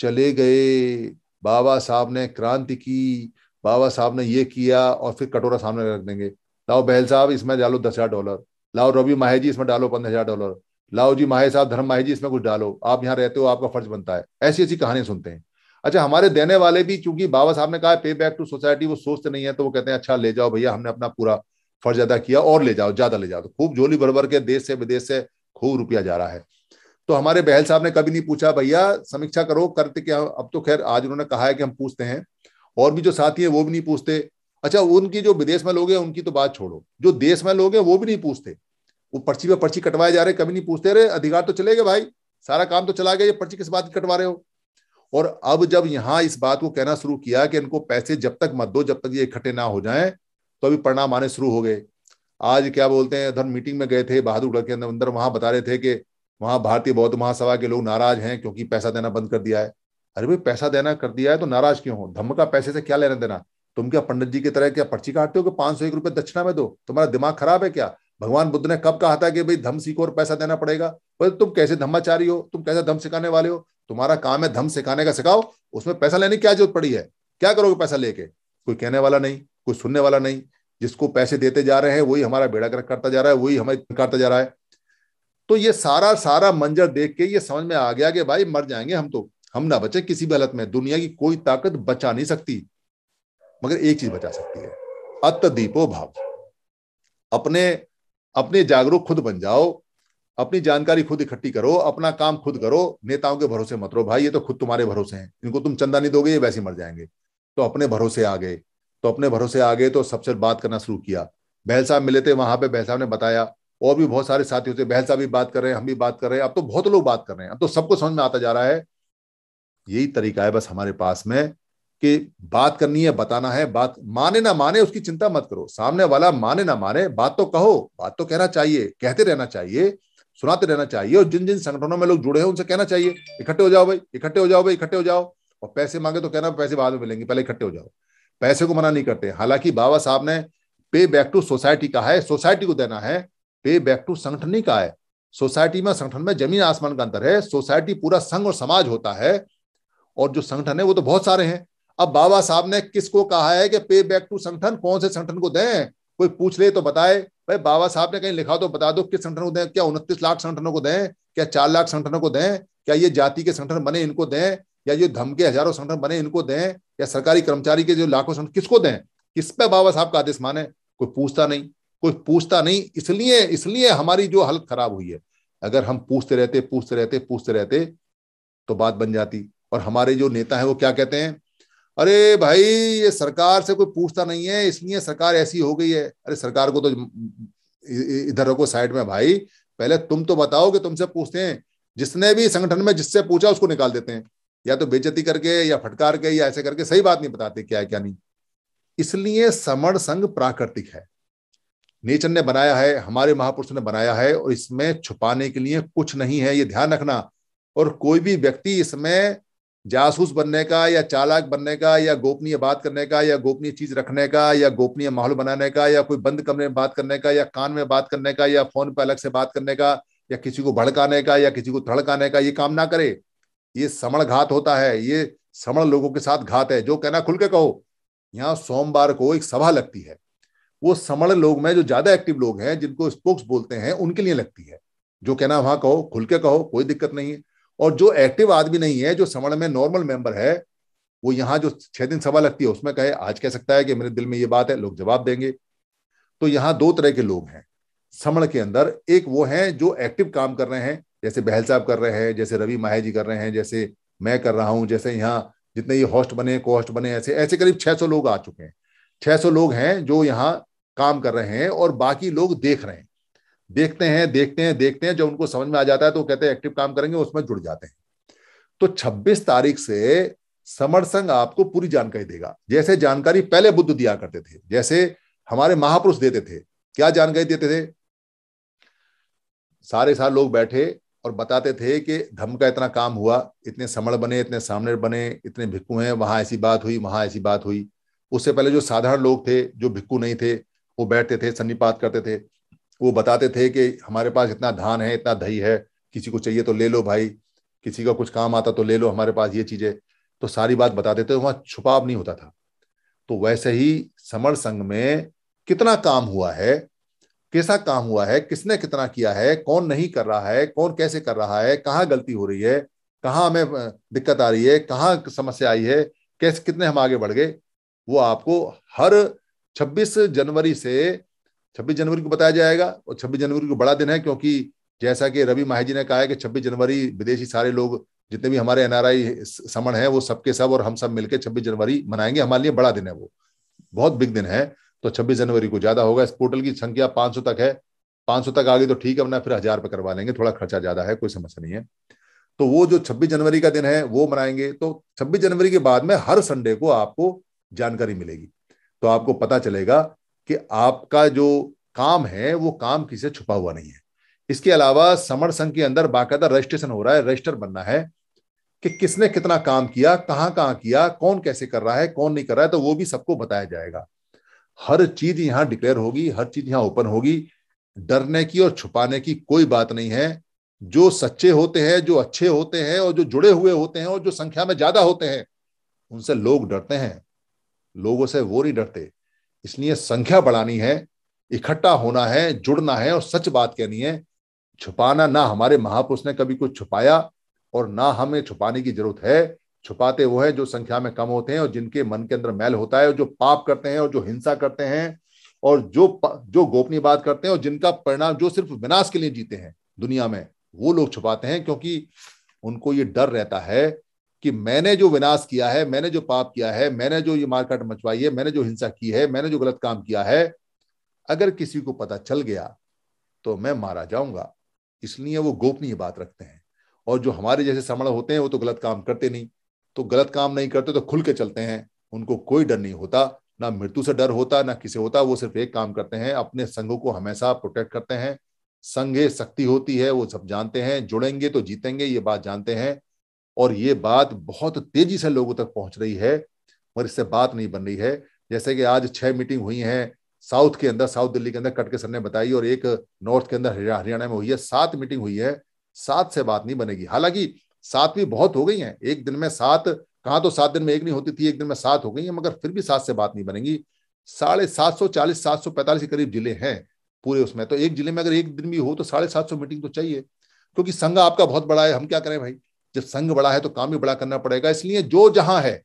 चले गए बाबा साहब ने क्रांति की बाबा साहब ने ये किया और फिर कटोरा सामने रख देंगे लाओ बहल साहब इसमें डालो दस हजार डॉलर लाओ रवि माहे जी इसमें डालो पंद्रह हजार डॉलर लाओ जी माहे साहब धर्म माहे जी इसमें कुछ डालो आप यहाँ रहते हो आपका फर्ज बनता है ऐसी ऐसी कहानी सुनते हैं अच्छा हमारे देने वाले भी चूंकि बाबा साहब ने कहा पे बैक टू सोसाइटी वो सोचते नहीं है तो वो कहते हैं अच्छा ले जाओ भैया हमने अपना पूरा फर्ज अदा किया और ले जाओ ज्यादा ले जाओ तो खूब झोली भर भर के देश से विदेश से खूब रुपया जा रहा है तो हमारे बहल साहब ने कभी नहीं पूछा भैया समीक्षा करो करते क्या अब तो खैर आज उन्होंने कहा है कि हम पूछते हैं और भी जो साथी हैं वो भी नहीं पूछते अच्छा उनकी जो विदेश में लोग हैं उनकी तो बात छोड़ो जो देश में लोग हैं वो भी नहीं पूछते वो पर्ची पे पर्ची कटवाए जा रहे कभी नहीं पूछते रहे अधिकार तो चले गए भाई सारा काम तो चला गया ये पर्ची किस बात की कटवा रहे हो और अब जब यहाँ इस बात को कहना शुरू किया कि इनको पैसे जब तक मत दो जब तक ये इकट्ठे ना हो जाए तो अभी परिणाम आने शुरू हो गए आज क्या बोलते हैं धर्म मीटिंग में गए थे बहादुरगढ़ के अंदर वहां बता रहे थे कि वहां भारतीय बौद्ध महासभा के लोग नाराज हैं क्योंकि पैसा देना बंद कर दिया है अरे भाई पैसा देना कर दिया है तो नाराज क्यों हो धम्म का पैसे से क्या लेना देना तुम क्या पंडित जी की तरह क्या पर्ची काटते हो कि पांच सौ एक रुपये दक्षिणा में दो तुम्हारा दिमाग खराब है क्या भगवान बुद्ध ने कब कहा था कि भाई धम सीखो और पैसा देना पड़ेगा भाई तुम कैसे धम्माचारी हो तुम कैसे धम सिखाने वाले हो तुम्हारा काम है धम सिखाने का सिखाओ उसमें पैसा लेने की क्या जरूरत पड़ी है क्या करोगे पैसा लेके कोई कहने वाला नहीं कोई सुनने वाला नहीं जिसको पैसे देते जा रहे हैं वही हमारा बेड़ा करता जा रहा है वही हमें करता जा रहा है तो ये सारा सारा मंजर देख के ये समझ में आ गया कि भाई मर जाएंगे हम तो हम ना बचे किसी भी हालत में दुनिया की कोई ताकत बचा नहीं सकती मगर एक चीज बचा सकती है अत दीपो भाव अपने अपने जागरूक खुद बन जाओ अपनी जानकारी खुद इकट्ठी करो अपना काम खुद करो नेताओं के भरोसे मत रहो भाई ये तो खुद तुम्हारे भरोसे हैं इनको तुम चंदा नहीं दोगे ये वैसे मर जाएंगे तो अपने भरोसे आ गए तो अपने भरोसे आ गए तो सबसे बात करना शुरू किया बहल साहब मिले थे वहां पे बहल साहब ने बताया और भी बहुत सारे साथी होते बहल साहब भी बात कर रहे हैं हम भी बात कर रहे हैं अब तो बहुत लोग बात कर रहे हैं अब तो सबको समझ में आता जा रहा है यही तरीका है बस हमारे पास में कि बात करनी है बताना है बात माने ना माने उसकी चिंता मत करो सामने वाला माने ना माने बात तो कहो बात तो कहना चाहिए कहते रहना चाहिए सुनाते रहना चाहिए और जिन जिन संगठनों में लोग जुड़े हैं उनसे कहना चाहिए इकट्ठे हो जाओ भाई इकट्ठे हो जाओ भाई इकट्ठे हो जाओ और पैसे मांगे तो कहना पैसे बाद में मिलेंगे पहले इकट्ठे हो जाओ पैसे को मना नहीं करते हालांकि बाबा साहब ने पे बैक टू सोसाइटी कहा है सोसाइटी को देना है पे बैक टू संगठन नहीं कहा है सोसाइटी में संगठन में जमीन आसमान का अंतर है सोसाइटी पूरा संघ और समाज होता है और जो संगठन है वो तो बहुत सारे हैं अब बाबा साहब ने किसको कहा है कि पे बैक टू संगठन कौन से संगठन को दें कोई पूछ ले तो बताए भाई बाबा साहब ने कहीं लिखा तो बता दो किस संगठन को दें क्या उनतीस लाख संगठनों को दें क्या चार लाख संगठनों को दें क्या ये जाति के संगठन बने इनको दें या धम धमके हजारों संगठन बने इनको दें या सरकारी कर्मचारी के जो लाखों संगठन किसको दें किस पे बाबा साहब का आदेश माने कोई पूछता नहीं कोई पूछता नहीं इसलिए इसलिए हमारी जो हालत खराब हुई है अगर हम पूछते रहते पूछते रहते पूछते रहते तो बात बन जाती और हमारे जो नेता हैं वो क्या कहते हैं अरे भाई ये सरकार से कोई पूछता नहीं है इसलिए सरकार ऐसी हो गई है अरे सरकार को तो इधर रखो साइड में भाई पहले तुम तो बताओ कि तुमसे पूछते हैं जिसने भी संगठन में जिससे पूछा उसको निकाल देते हैं या तो बेचती करके या फटकार के या ऐसे करके सही बात नहीं बताते क्या है क्या नहीं इसलिए समण संघ प्राकृतिक है नेचर ने बनाया है हमारे महापुरुषों ने बनाया है और इसमें छुपाने के लिए कुछ नहीं है ये ध्यान रखना और कोई भी व्यक्ति इसमें जासूस बनने का या चालाक बनने का या गोपनीय बात करने का या गोपनीय चीज रखने का या गोपनीय माहौल बनाने का या कोई बंद कमरे में बात करने का या कान में बात करने का या फोन पर अलग से बात करने का या किसी को भड़काने का या किसी को थड़काने का ये काम ना करे ये समण घात होता है ये समण लोगों के साथ घात है जो कहना खुल के कहो यहाँ सोमवार को एक सभा लगती है वो समण लोग में जो ज्यादा एक्टिव लोग हैं जिनको स्पोक्स बोलते हैं उनके लिए लगती है जो कहना वहां कहो खुल के कहो कोई दिक्कत नहीं है और जो एक्टिव आदमी नहीं है जो समण में नॉर्मल मेंबर है वो यहाँ जो छह दिन सभा लगती है उसमें कहे आज कह सकता है कि मेरे दिल में ये बात है लोग जवाब देंगे तो यहाँ दो तरह के लोग हैं समण के अंदर एक वो हैं जो एक्टिव काम कर रहे हैं जैसे बहल साहब कर रहे हैं जैसे रवि माहे जी कर रहे हैं जैसे मैं कर रहा हूं जैसे यहाँ जितने ये हॉस्ट बने को बने ऐसे ऐसे करीब 600 लोग आ चुके हैं 600 लोग हैं जो यहाँ काम कर रहे हैं और बाकी लोग देख रहे हैं देखते हैं देखते हैं देखते हैं जब उनको समझ में आ जाता है तो कहते हैं एक्टिव काम करेंगे उसमें जुड़ जाते हैं तो 26 तारीख से समर संघ आपको पूरी जानकारी देगा जैसे जानकारी पहले बुद्ध दिया करते थे जैसे हमारे महापुरुष देते थे क्या जानकारी देते थे सारे सारे लोग बैठे और बताते थे कि धम का इतना काम हुआ इतने समण बने इतने सामने बने इतने भिक्कू हैं वहां ऐसी बात हुई वहां ऐसी बात हुई उससे पहले जो साधारण लोग थे जो भिक्कू नहीं थे वो बैठते थे सन्नीपात करते थे वो बताते थे कि हमारे पास इतना धान है इतना दही है किसी को चाहिए तो ले लो भाई किसी का कुछ काम आता तो ले लो हमारे पास ये चीजें तो सारी बात बताते थे वहां छुपाव नहीं होता था तो वैसे ही समर संघ में कितना काम हुआ है कैसा काम हुआ है किसने कितना किया है कौन नहीं कर रहा है कौन कैसे कर रहा है कहाँ गलती हो रही है कहाँ हमें दिक्कत आ रही है कहाँ समस्या आई है कैसे कितने हम आगे बढ़ गए वो आपको हर छब्बीस जनवरी से छब्बीस जनवरी को बताया जाएगा और छब्बीस जनवरी को बड़ा दिन है क्योंकि जैसा कि रवि माही जी ने कहा है कि छब्बीस जनवरी विदेशी सारे लोग जितने भी हमारे एनआरआई समण है वो सबके सब और हम सब मिलकर छब्बीस जनवरी मनाएंगे हमारे लिए बड़ा दिन है वो बहुत बिग दिन है तो छब्बीस जनवरी को ज्यादा होगा इस पोर्टल की संख्या पांच तक है पांच तक आ गई तो ठीक है अपना फिर हजार पे करवा लेंगे थोड़ा खर्चा ज्यादा है कोई समस्या नहीं है तो वो जो छब्बीस जनवरी का दिन है वो मनाएंगे तो छब्बीस जनवरी के बाद में हर संडे को आपको जानकारी मिलेगी तो आपको पता चलेगा कि आपका जो काम है वो काम किसी से छुपा हुआ नहीं है इसके अलावा समर संघ के अंदर बाकायदा रजिस्ट्रेशन हो रहा है रजिस्टर बनना है कि किसने कितना काम किया कहां कहां किया कौन कैसे कर रहा है कौन नहीं कर रहा है तो वो भी सबको बताया जाएगा हर चीज यहां डिक्लेयर होगी हर चीज यहाँ ओपन होगी डरने की और छुपाने की कोई बात नहीं है जो सच्चे होते हैं जो अच्छे होते हैं और जो जुड़े हुए होते हैं और जो संख्या में ज्यादा होते हैं उनसे लोग डरते हैं लोगों से वो नहीं डरते इसलिए संख्या बढ़ानी है इकट्ठा होना है जुड़ना है और सच बात कहनी है छुपाना ना हमारे महापुरुष ने कभी कुछ छुपाया और ना हमें छुपाने की जरूरत है छुपाते वो है जो संख्या में कम होते हैं और जिनके मन के अंदर मैल होता है और जो पाप करते हैं और जो हिंसा करते हैं और जो जो गोपनीय बात करते हैं और जिनका परिणाम जो सिर्फ विनाश के लिए जीते हैं दुनिया में वो लोग छुपाते हैं क्योंकि उनको ये डर रहता है कि मैंने जो विनाश किया है मैंने जो पाप किया है मैंने जो ये मारकाट मचवाई है मैंने जो हिंसा की है मैंने जो गलत काम किया है अगर किसी को पता चल गया तो मैं मारा जाऊंगा इसलिए वो गोपनीय बात रखते हैं और जो हमारे जैसे समण होते हैं वो तो गलत काम करते नहीं तो गलत काम नहीं करते तो खुल के चलते हैं उनको कोई डर नहीं होता ना मृत्यु से डर होता ना किसे होता वो सिर्फ एक काम करते हैं अपने संघों को हमेशा प्रोटेक्ट करते हैं संघ शक्ति होती है वो सब जानते हैं जुड़ेंगे तो जीतेंगे ये बात जानते हैं और ये बात बहुत तेजी से लोगों तक पहुंच रही है मगर इससे बात नहीं बन रही है जैसे कि आज छह मीटिंग हुई है साउथ के अंदर साउथ दिल्ली के अंदर कटके सर ने बताई और एक नॉर्थ के अंदर हरियाणा में हुई है सात मीटिंग हुई है सात से बात नहीं बनेगी हालांकि सात भी बहुत हो गई हैं एक दिन में सात कहा तो सात दिन में एक नहीं होती थी एक दिन में सात हो गई है मगर फिर भी सात से बात नहीं बनेगी साढ़े सात सौ चालीस सात सौ पैंतालीस के करीब जिले हैं पूरे उसमें तो एक जिले में अगर एक दिन भी हो तो साढ़े सात सौ मीटिंग तो चाहिए क्योंकि संघ आपका बहुत बड़ा है हम क्या करें भाई जब संघ बड़ा है तो काम भी बड़ा करना पड़ेगा इसलिए जो जहां है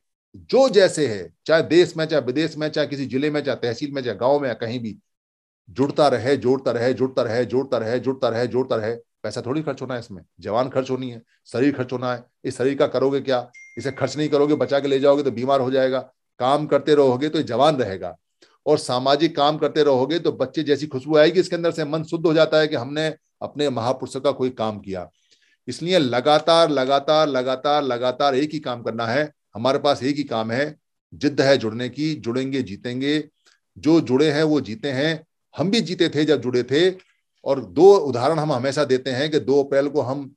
जो जैसे है चाहे देश में चाहे विदेश में चाहे किसी जिले में चाहे तहसील में चाहे गांव में या कहीं भी जुड़ता रहे जोड़ता रहे जुड़ता रहे जोड़ता रहे जुड़ता रहे जोड़ता रहे पैसा थोड़ी खर्च होना है इसमें जवान खर्च होनी है शरीर खर्च होना है इस शरीर का करोगे क्या इसे खर्च नहीं करोगे बचा के ले जाओगे तो बीमार हो जाएगा काम करते रहोगे तो जवान रहेगा और सामाजिक काम करते रहोगे तो बच्चे जैसी खुशबू आएगी इसके अंदर से मन शुद्ध हो जाता है कि हमने अपने महापुरुषों का कोई काम किया इसलिए लगातार लगातार लगातार लगातार एक ही काम करना है हमारे पास एक ही काम है जिद्द है जुड़ने की जुड़ेंगे जीतेंगे जो जुड़े हैं वो जीते हैं हम भी जीते थे जब जुड़े थे और दो उदाहरण हम हमेशा देते हैं कि दो अप्रैल को हम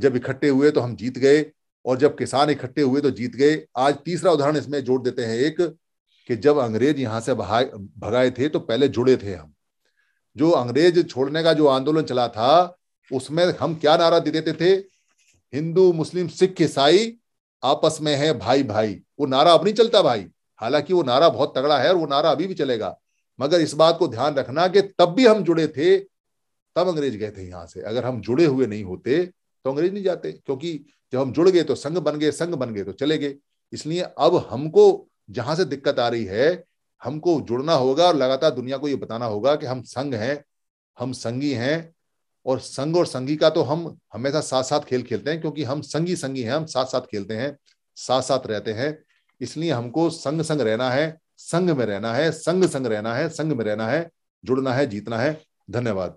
जब इकट्ठे हुए तो हम जीत गए और जब किसान इकट्ठे हुए तो जीत गए आज तीसरा उदाहरण इसमें जोड़ देते हैं एक कि जब अंग्रेज यहां से भगाए थे तो पहले जुड़े थे हम जो अंग्रेज छोड़ने का जो आंदोलन चला था उसमें हम क्या नारा दे देते थे हिंदू मुस्लिम सिख ईसाई आपस में है भाई भाई वो नारा अब नहीं चलता भाई हालांकि वो नारा बहुत तगड़ा है और वो नारा अभी भी चलेगा मगर इस बात को ध्यान रखना कि तब भी हम जुड़े थे तब अंग्रेज गए थे यहां से अगर हम जुड़े हुए नहीं होते तो अंग्रेज नहीं जाते क्योंकि जब हम जुड़ गए तो संघ बन गए संघ बन गए तो चले गए इसलिए अब हमको जहां से दिक्कत आ रही है हमको जुड़ना होगा और लगातार दुनिया को ये बताना होगा कि हम संघ हैं हम संगी हैं और संग और संगी का तो हम हमेशा साथ साथ खेल खेलते हैं क्योंकि हम संगी संगी हैं हम साथ साथ खेलते हैं साथ साथ रहते हैं इसलिए हमको संग संग रहना है संग में रहना है संग संग रहना है संग में रहना है जुड़ना है जीतना है धन्यवाद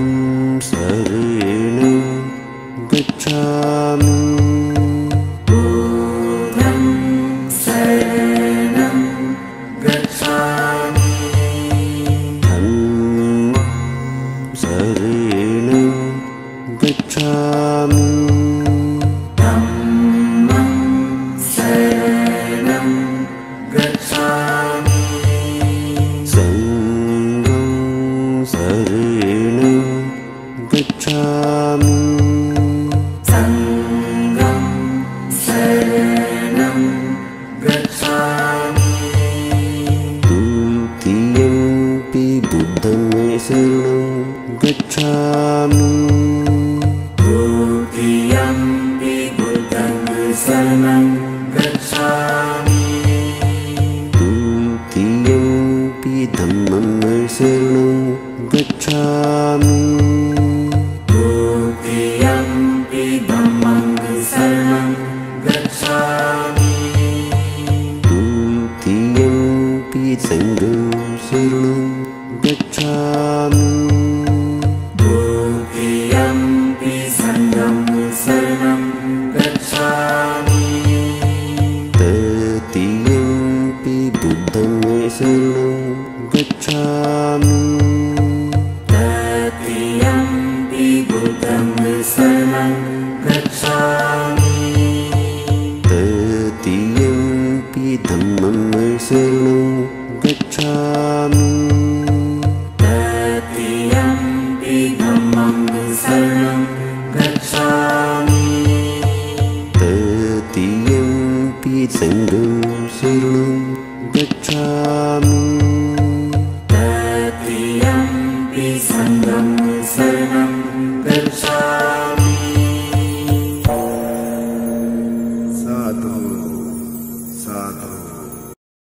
रेण गच्छामि